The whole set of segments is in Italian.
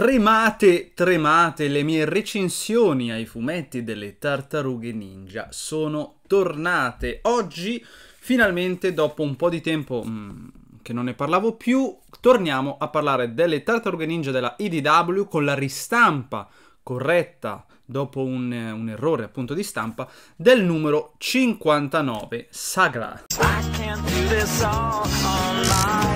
Tremate, tremate, le mie recensioni ai fumetti delle tartarughe ninja sono tornate. Oggi, finalmente, dopo un po' di tempo mh, mm, che non ne parlavo più, torniamo a parlare delle tartarughe ninja della IDW con la ristampa corretta dopo un, un errore appunto di stampa del numero 59 Sagra. I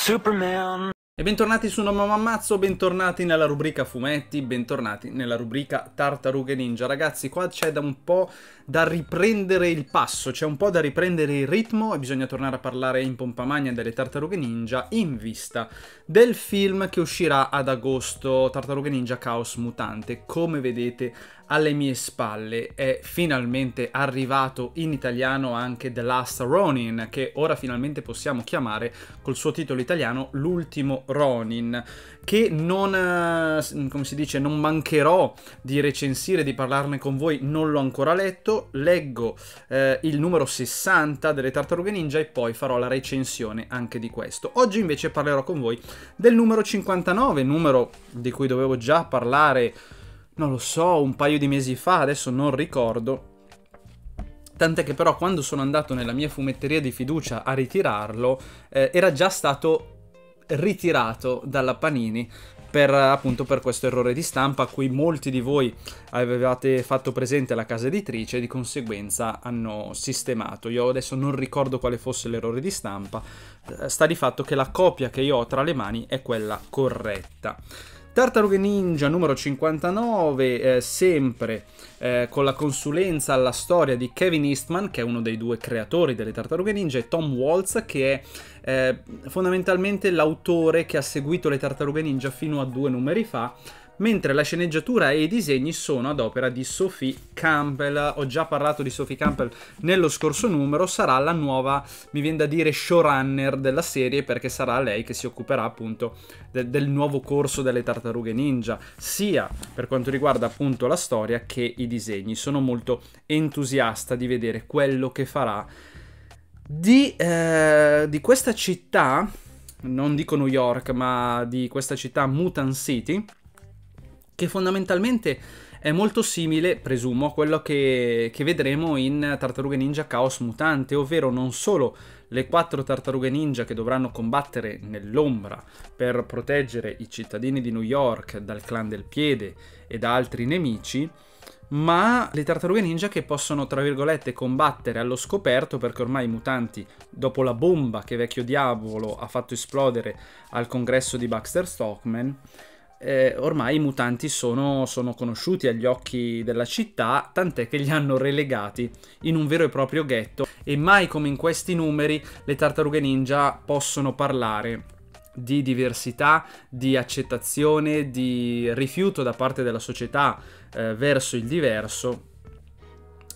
Superman. E bentornati su Noma Mammazzo, bentornati nella rubrica fumetti, bentornati nella rubrica tartarughe ninja. Ragazzi, qua c'è da un po' da riprendere il passo, c'è un po' da riprendere il ritmo e bisogna tornare a parlare in pompa magna delle tartarughe ninja in vista del film che uscirà ad agosto, Tartarughe Ninja Chaos Mutante. Come vedete alle mie spalle è finalmente arrivato in italiano anche The Last Ronin, che ora finalmente possiamo chiamare col suo titolo italiano L'ultimo Ronin, che non, eh, come si dice, non mancherò di recensire, di parlarne con voi, non l'ho ancora letto, leggo eh, il numero 60 delle Tartarughe Ninja e poi farò la recensione anche di questo. Oggi invece parlerò con voi del numero 59, numero di cui dovevo già parlare non lo so, un paio di mesi fa, adesso non ricordo. Tant'è che però quando sono andato nella mia fumetteria di fiducia a ritirarlo, eh, era già stato ritirato dalla Panini per appunto per questo errore di stampa a cui molti di voi avevate fatto presente la casa editrice e di conseguenza hanno sistemato. Io adesso non ricordo quale fosse l'errore di stampa, eh, sta di fatto che la copia che io ho tra le mani è quella corretta. Tartarughe Ninja numero 59, eh, sempre eh, con la consulenza alla storia di Kevin Eastman, che è uno dei due creatori delle Tartarughe Ninja, e Tom Waltz, che è eh, fondamentalmente l'autore che ha seguito le Tartarughe Ninja fino a due numeri fa, mentre la sceneggiatura e i disegni sono ad opera di Sophie Campbell. Ho già parlato di Sophie Campbell nello scorso numero, sarà la nuova, mi viene da dire, showrunner della serie perché sarà lei che si occuperà appunto de- del nuovo corso delle tartarughe ninja, sia per quanto riguarda appunto la storia che i disegni. Sono molto entusiasta di vedere quello che farà di, eh, di questa città non dico New York, ma di questa città Mutant City, che fondamentalmente è molto simile, presumo, a quello che, che, vedremo in Tartarughe Ninja Chaos Mutante, ovvero non solo le quattro tartarughe ninja che dovranno combattere nell'ombra per proteggere i cittadini di New York dal clan del piede e da altri nemici, ma le tartarughe ninja che possono, tra virgolette, combattere allo scoperto perché ormai i mutanti, dopo la bomba che vecchio diavolo ha fatto esplodere al congresso di Baxter Stockman, eh, ormai i mutanti sono, sono conosciuti agli occhi della città, tant'è che li hanno relegati in un vero e proprio ghetto e mai come in questi numeri le tartarughe ninja possono parlare di diversità, di accettazione, di rifiuto da parte della società eh, verso il diverso.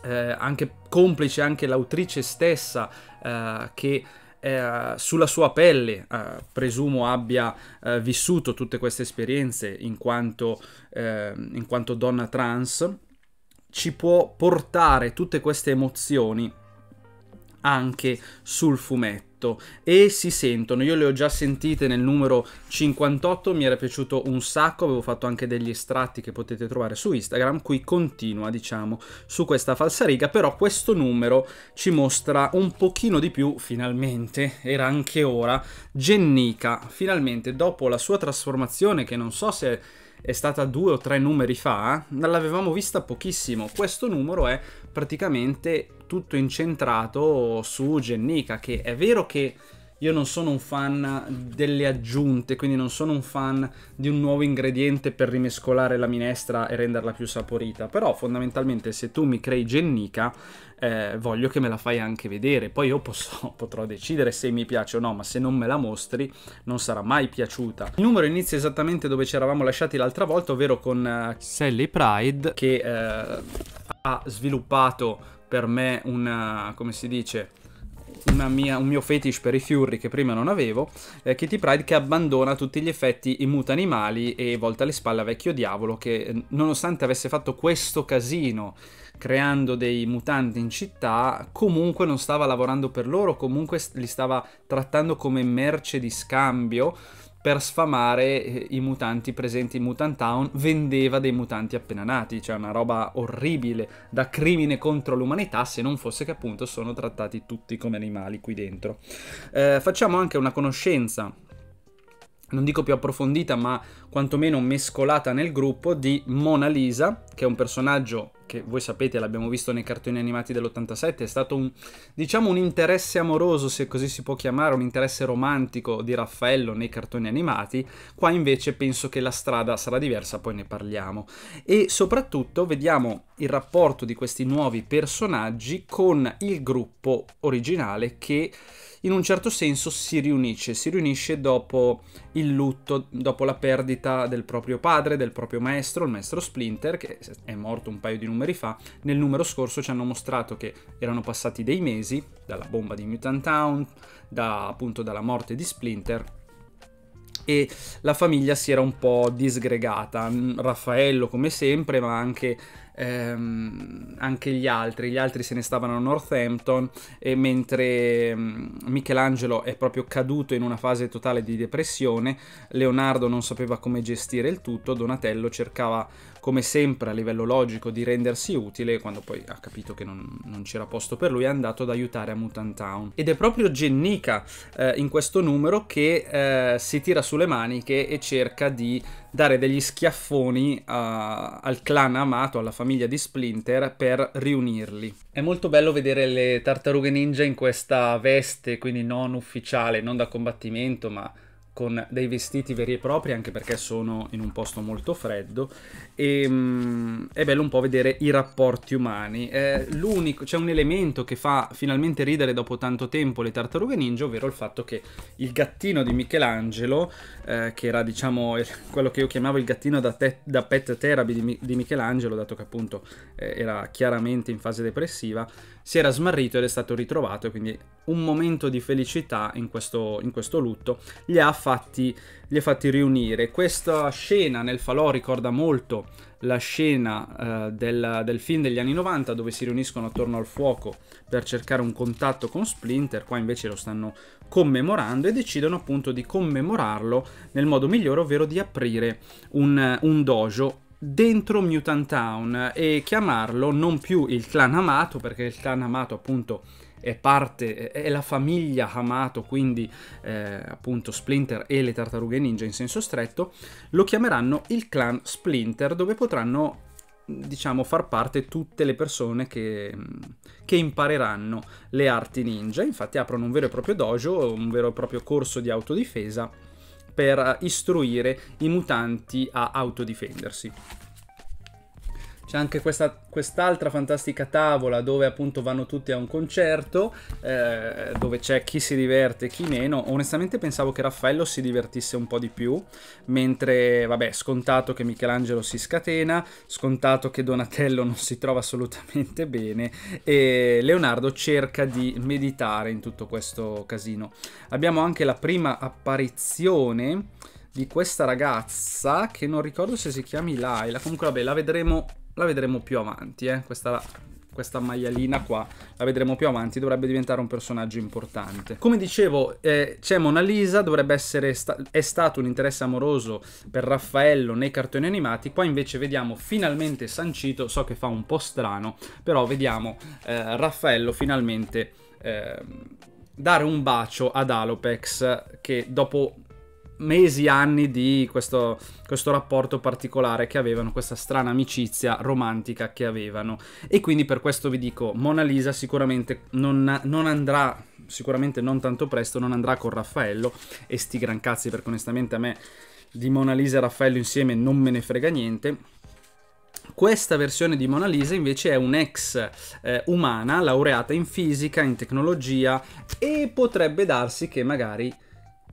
Eh, anche complice anche l'autrice stessa eh, che eh, sulla sua pelle, eh, presumo abbia eh, vissuto tutte queste esperienze in quanto, eh, in quanto donna trans, ci può portare tutte queste emozioni anche sul fumetto molto e si sentono. Io le ho già sentite nel numero 58, mi era piaciuto un sacco, avevo fatto anche degli estratti che potete trovare su Instagram, qui continua diciamo su questa falsa riga, però questo numero ci mostra un pochino di più finalmente, era anche ora, Gennica, finalmente dopo la sua trasformazione che non so se è stata due o tre numeri fa, eh, l'avevamo vista pochissimo. Questo numero è praticamente tutto incentrato su Gennica, che è vero che io non sono un fan delle aggiunte, quindi non sono un fan di un nuovo ingrediente per rimescolare la minestra e renderla più saporita, però fondamentalmente se tu mi crei gennica eh, voglio che me la fai anche vedere, poi io posso, potrò decidere se mi piace o no, ma se non me la mostri non sarà mai piaciuta. Il numero inizia esattamente dove ci eravamo lasciati l'altra volta, ovvero con uh, Sally Pride che... Uh, ha sviluppato per me una, eh, come si dice, mia, un mio fetish per i Fury che prima non avevo, eh, Kitty Pride che abbandona a tutti gli effetti i muta animali e volta le spalle a vecchio diavolo che eh, nonostante avesse fatto questo casino creando dei mutanti in città, comunque non stava lavorando per loro, comunque li stava trattando come merce di scambio per sfamare eh, i mutanti presenti in Mutantown, vendeva dei mutanti appena nati, cioè una roba orribile, da crimine contro l'umanità, se non fosse che appunto sono trattati tutti come animali qui dentro. Eh, facciamo anche una conoscenza non dico più approfondita, ma quantomeno mescolata nel gruppo di Mona Lisa, che è un personaggio che voi sapete l'abbiamo visto nei cartoni animati dell'87, è stato un, diciamo, un interesse amoroso, se così si può chiamare, un interesse romantico di Raffaello nei cartoni animati, qua invece penso che la strada sarà diversa, poi ne parliamo. E soprattutto vediamo il rapporto di questi nuovi personaggi con il gruppo originale che in un certo senso si riunisce, si riunisce dopo il lutto, dopo la perdita del proprio padre, del proprio maestro, il maestro Splinter, che è morto un paio di numeri fa. Nel numero scorso ci hanno mostrato che erano passati dei mesi dalla bomba di Mutant Town, da, appunto dalla morte di Splinter, e la famiglia si era un po' disgregata. Raffaello come sempre, ma anche ehm, anche gli altri, gli altri se ne stavano a Northampton e mentre ehm, Michelangelo è proprio caduto in una fase totale di depressione, Leonardo non sapeva come gestire il tutto, Donatello cercava come sempre a livello logico di rendersi utile quando poi ha capito che non, non c'era posto per lui è andato ad aiutare a Mutant Town ed è proprio Gennica eh, in questo numero che eh, si tira sulle maniche e cerca di dare degli schiaffoni a, al clan amato, alla famiglia di Splinter, per riunirli. È molto bello vedere le tartarughe ninja in questa veste, quindi non ufficiale, non da combattimento, ma con dei vestiti veri e propri anche perché sono in un posto molto freddo e mh, mm, è bello un po' vedere i rapporti umani eh, l'unico c'è un elemento che fa finalmente ridere dopo tanto tempo le tartarughe ninja ovvero il fatto che il gattino di Michelangelo eh, che era diciamo quello che io chiamavo il gattino da, te, da pet therapy di, di, Michelangelo dato che appunto eh, era chiaramente in fase depressiva si era smarrito ed è stato ritrovato quindi un momento di felicità in questo, in questo lutto gli ha fatti, li ha fatti riunire. Questa scena nel falò ricorda molto la scena eh, del, del, film degli anni 90 dove si riuniscono attorno al fuoco per cercare un contatto con Splinter, qua invece lo stanno commemorando e decidono appunto di commemorarlo nel modo migliore, ovvero di aprire un, un dojo dentro Mutant Town e chiamarlo non più il clan amato perché il clan amato appunto è parte, è la famiglia Hamato, quindi eh, appunto Splinter e le tartarughe ninja in senso stretto, lo chiameranno il clan Splinter, dove potranno diciamo far parte tutte le persone che, che, impareranno le arti ninja infatti aprono un vero e proprio dojo un vero e proprio corso di autodifesa per istruire i mutanti a autodifendersi c'è anche questa, quest'altra fantastica tavola dove appunto vanno tutti a un concerto, eh, dove c'è chi si diverte e chi meno. Onestamente pensavo che Raffaello si divertisse un po' di più, mentre vabbè, scontato che Michelangelo si scatena, scontato che Donatello non si trova assolutamente bene e Leonardo cerca di meditare in tutto questo casino. Abbiamo anche la prima apparizione di questa ragazza che non ricordo se si chiami Laila comunque vabbè la vedremo la vedremo più avanti, eh? questa, questa maialina qua, la vedremo più avanti, dovrebbe diventare un personaggio importante. Come dicevo, eh, c'è Mona Lisa, dovrebbe essere sta è stato un interesse amoroso per Raffaello nei cartoni animati, qua invece vediamo finalmente sancito, so che fa un po' strano, però vediamo eh, Raffaello finalmente... Eh, dare un bacio ad Alopex che dopo mesi, anni di questo, questo, rapporto particolare che avevano, questa strana amicizia romantica che avevano. E quindi per questo vi dico, Mona Lisa sicuramente non, non andrà, sicuramente non tanto presto, non andrà con Raffaello e sti gran cazzi perché onestamente a me di Mona Lisa e Raffaello insieme non me ne frega niente. Questa versione di Mona Lisa invece è un'ex eh, umana laureata in fisica, in tecnologia e potrebbe darsi che magari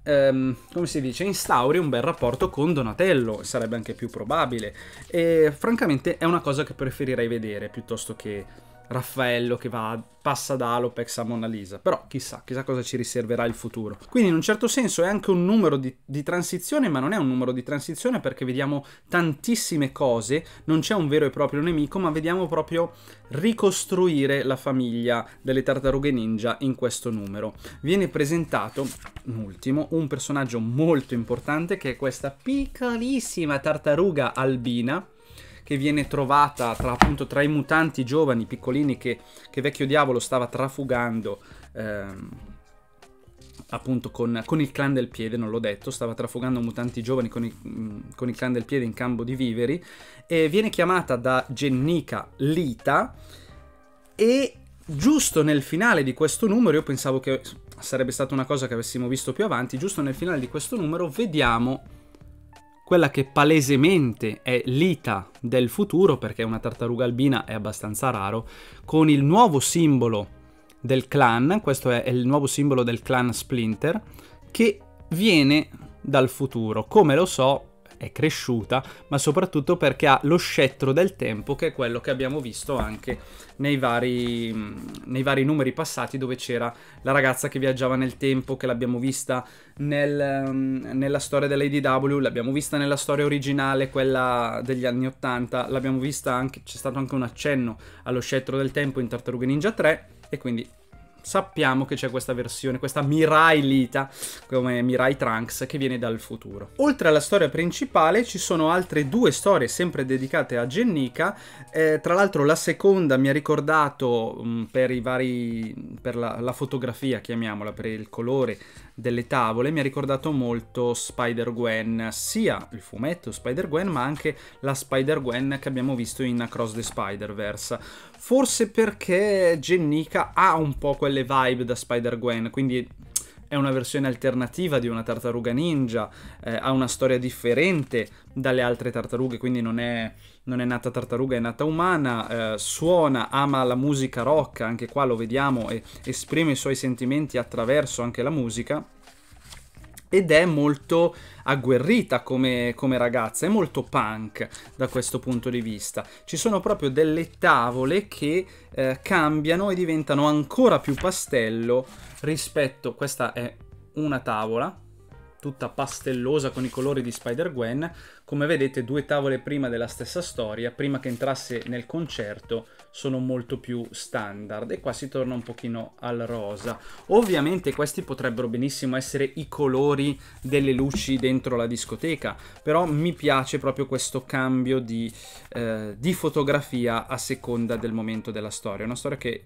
ehm, come si dice, instauri un bel rapporto con Donatello, sarebbe anche più probabile. E francamente è una cosa che preferirei vedere piuttosto che Raffaello che va, passa da Alopex a Mona Lisa. Però chissà, chissà cosa ci riserverà il futuro. Quindi in un certo senso è anche un numero di, di transizione, ma non è un numero di transizione perché vediamo tantissime cose, non c'è un vero e proprio nemico, ma vediamo proprio ricostruire la famiglia delle tartarughe ninja in questo numero. Viene presentato, in ultimo, un personaggio molto importante che è questa piccolissima tartaruga albina che viene trovata tra, appunto, tra i mutanti giovani, piccolini, che, che vecchio diavolo stava trafugando. Ehm, appunto con, con, il clan del piede, non l'ho detto, stava trafugando mutanti giovani con il, con il, clan del piede in campo di viveri, e viene chiamata da Gennica Lita e giusto nel finale di questo numero, io pensavo che sarebbe stata una cosa che avessimo visto più avanti, giusto nel finale di questo numero vediamo quella che palesemente è l'Ita del futuro, perché una tartaruga albina è abbastanza raro, con il nuovo simbolo del clan, questo è il nuovo simbolo del clan Splinter, che viene dal futuro. Come lo so, è cresciuta, ma soprattutto perché ha lo scettro del tempo, che è quello che abbiamo visto anche nei vari, nei vari numeri passati, dove c'era la ragazza che viaggiava nel tempo, che l'abbiamo vista nel, nella storia dell'ADW, l'abbiamo vista nella storia originale, quella degli anni 80, l'abbiamo vista anche, c'è stato anche un accenno allo scettro del tempo in Tartarughe Ninja 3, e quindi sappiamo che c'è questa versione, questa Mirai Lita, come Mirai Trunks, che viene dal futuro. Oltre alla storia principale ci sono altre due storie sempre dedicate a Gennica, eh, tra l'altro la seconda mi ha ricordato mh, mm, per, vari, per la, la fotografia, chiamiamola, per il colore delle tavole, mi ha ricordato molto Spider-Gwen, sia il fumetto Spider-Gwen ma anche la Spider-Gwen che abbiamo visto in Across the Spider-Verse Forse perché Jennica ha un po' quelle vibe da Spider-Gwen, quindi è una versione alternativa di una tartaruga ninja, eh, ha una storia differente dalle altre tartarughe, quindi non è, non è nata tartaruga, è nata umana, eh, suona, ama la musica rock, anche qua lo vediamo, e esprime i suoi sentimenti attraverso anche la musica ed è molto agguerrita come, come, ragazza, è molto punk da questo punto di vista. Ci sono proprio delle tavole che eh, cambiano e diventano ancora più pastello rispetto... Questa è una tavola, tutta pastellosa con i colori di Spider-Gwen. Come vedete, due tavole prima della stessa storia, prima che entrasse nel concerto, sono molto più standard e qua si torna un pochino al rosa. Ovviamente questi potrebbero benissimo essere i colori delle luci dentro la discoteca, però mi piace proprio questo cambio di, eh, di fotografia a seconda del momento della storia. una storia che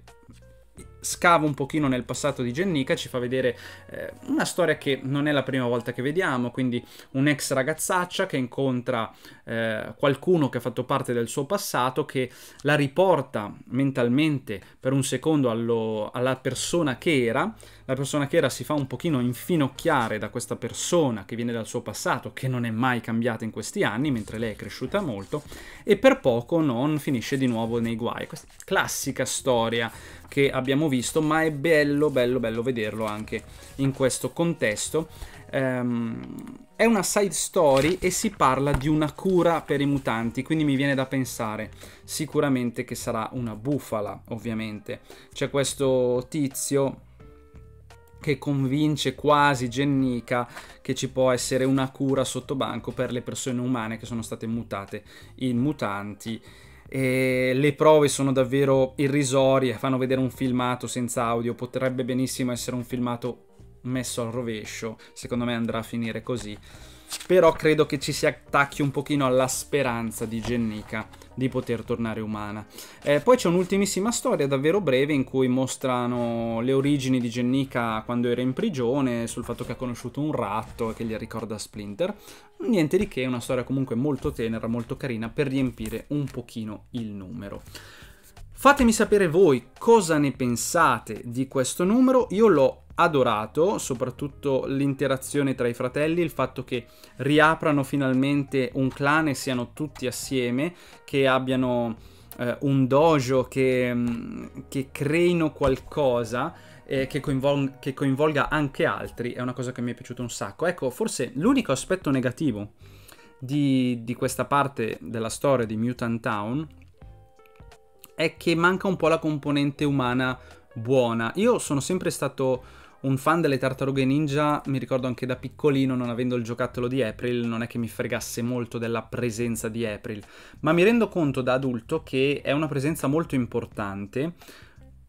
scava un pochino nel passato di Gennica, ci fa vedere eh, una storia che non è la prima volta che vediamo, quindi un'ex ragazzaccia che incontra eh, qualcuno che ha fatto parte del suo passato, che la riporta mentalmente per un secondo allo, alla persona che era, la persona che era si fa un pochino infinocchiare da questa persona che viene dal suo passato, che non è mai cambiata in questi anni, mentre lei è cresciuta molto, e per poco non finisce di nuovo nei guai. Questa classica storia che abbiamo visto visto, ma è bello, bello, bello vederlo anche in questo contesto. Um, è una side story e si parla di una cura per i mutanti, quindi mi viene da pensare sicuramente che sarà una bufala, ovviamente. C'è questo tizio che convince quasi Gennica che ci può essere una cura sottobanco per le persone umane che sono state mutate in mutanti e le prove sono davvero irrisorie, fanno vedere un filmato senza audio, potrebbe benissimo essere un filmato messo al rovescio, secondo me andrà a finire così però credo che ci si attacchi un pochino alla speranza di Jennica di poter tornare umana. Eh, poi c'è un'ultimissima storia davvero breve in cui mostrano le origini di Jennica quando era in prigione, sul fatto che ha conosciuto un ratto che gli ricorda Splinter. Niente di che, è una storia comunque molto tenera, molto carina per riempire un pochino il numero. Fatemi sapere voi cosa ne pensate di questo numero, io l'ho adorato, soprattutto l'interazione tra i fratelli, il fatto che riaprano finalmente un clan e siano tutti assieme, che abbiano eh, un dojo, che, mm, che creino qualcosa. Eh, che, coinvol- che coinvolga anche altri è una cosa che mi è piaciuta un sacco. Ecco, forse l'unico aspetto negativo di, di questa parte della storia di Mutant Town è che manca un po' la componente umana buona. Io sono sempre stato un fan delle tartarughe ninja, mi ricordo anche da piccolino, non avendo il giocattolo di April, non è che mi fregasse molto della presenza di April, ma mi rendo conto da adulto che è una presenza molto importante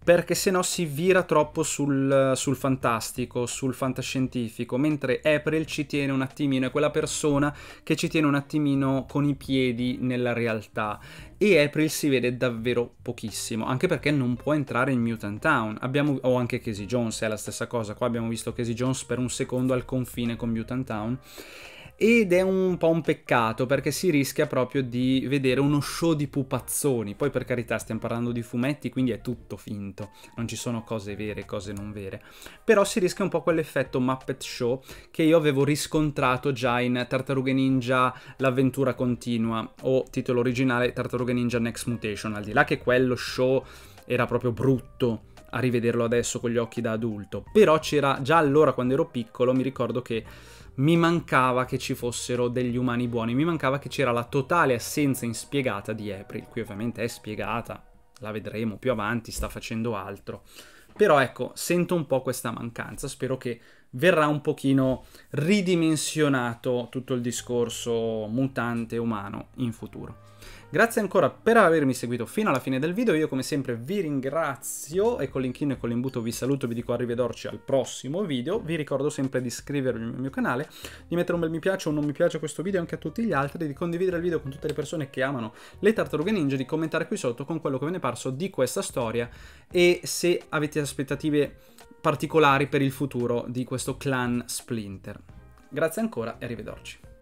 perché se no si vira troppo sul, sul, fantastico, sul fantascientifico, mentre April ci tiene un attimino, è quella persona che ci tiene un attimino con i piedi nella realtà. E April si vede davvero pochissimo, anche perché non può entrare in Mutant Town. Abbiamo, o anche Casey Jones è la stessa cosa, qua abbiamo visto Casey Jones per un secondo al confine con Mutant Town ed è un po' un peccato perché si rischia proprio di vedere uno show di pupazzoni. Poi per carità stiamo parlando di fumetti, quindi è tutto finto, non ci sono cose vere, cose non vere. Però si rischia un po' quell'effetto Muppet Show che io avevo riscontrato già in Tartarughe Ninja L'avventura continua o titolo originale Tartarughe Ninja Next Mutation, al di là che quello show era proprio brutto a rivederlo adesso con gli occhi da adulto, però c'era già allora quando ero piccolo, mi ricordo che mi mancava che ci fossero degli umani buoni, mi mancava che c'era la totale assenza inspiegata di April, qui ovviamente è spiegata, la vedremo più avanti, sta facendo altro. Però ecco, sento un po' questa mancanza, spero che verrà un pochino ridimensionato tutto il discorso mutante umano in futuro. Grazie ancora per avermi seguito fino alla fine del video, io come sempre vi ringrazio e con l'inchino e con l'imbuto vi saluto, vi dico arrivederci al prossimo video, vi ricordo sempre di iscrivervi al mio canale, di mettere un bel mi piace o un non mi piace a questo video e anche a tutti gli altri, di condividere il video con tutte le persone che amano le tartarughe ninja, di commentare qui sotto con quello che ve ne è parso di questa storia e se avete aspettative particolari per il futuro di questo clan Splinter. Grazie ancora e arrivederci.